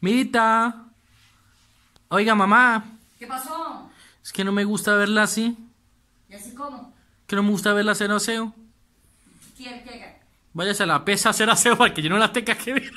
Mirita. Oiga, mamá. ¿Qué pasó? Es que no me gusta verla así. ¿Y así cómo? Que no me gusta verla hacer aseo. ¿Quién llega? Váyase a la pesa hacer aseo para que yo no la tenga que ver.